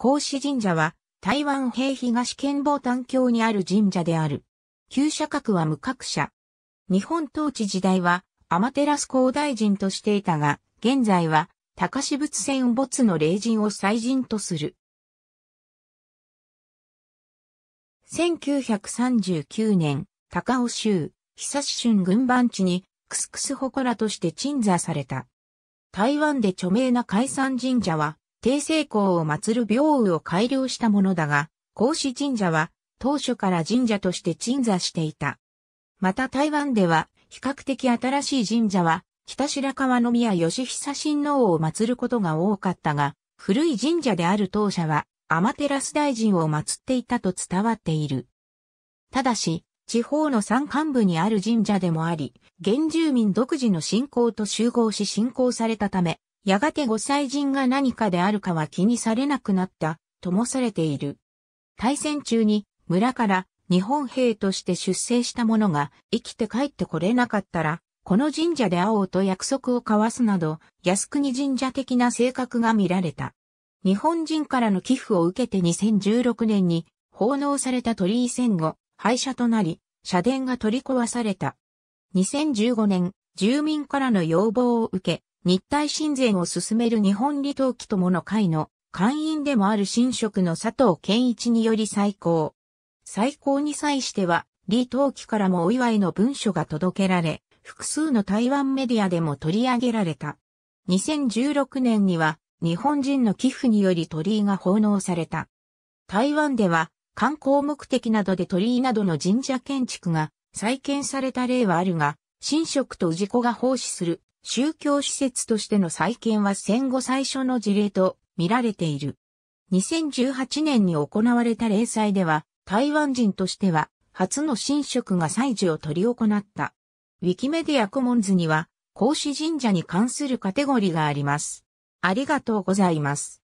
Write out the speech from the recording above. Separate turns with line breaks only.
孔子神社は台湾平東県防丹峡にある神社である。旧社格は無格社。日本統治時代は天照高大臣としていたが、現在は高志仏仙没の霊人を祭神とする。1939年、高尾州、久春軍番地にクスクス祠として鎮座された。台湾で著名な海山神社は帝政公を祀る廟宇を改良したものだが、孔子神社は当初から神社として鎮座していた。また台湾では比較的新しい神社は北白川宮義久親王を祀ることが多かったが、古い神社である当社は天照大臣を祀っていたと伝わっている。ただし、地方の山間部にある神社でもあり、原住民独自の信仰と集合し信仰されたため、やがて御祭神が何かであるかは気にされなくなった、ともされている。大戦中に村から日本兵として出征した者が生きて帰ってこれなかったら、この神社で会おうと約束を交わすなど、靖国神社的な性格が見られた。日本人からの寄付を受けて2016年に奉納された鳥居戦後、廃車となり、社殿が取り壊された。2015年、住民からの要望を受け、日体神善を進める日本離島機友の会の会員でもある新職の佐藤健一により最高。最高に際しては、離島機からもお祝いの文書が届けられ、複数の台湾メディアでも取り上げられた。2016年には、日本人の寄付により鳥居が奉納された。台湾では、観光目的などで鳥居などの神社建築が再建された例はあるが、神職と氏子が奉仕する宗教施設としての再建は戦後最初の事例と見られている。2018年に行われた例祭では、台湾人としては、初の神職が祭事を取り行った。ウィキメディアコモンズには、孔子神社に関するカテゴリーがあります。ありがとうございます。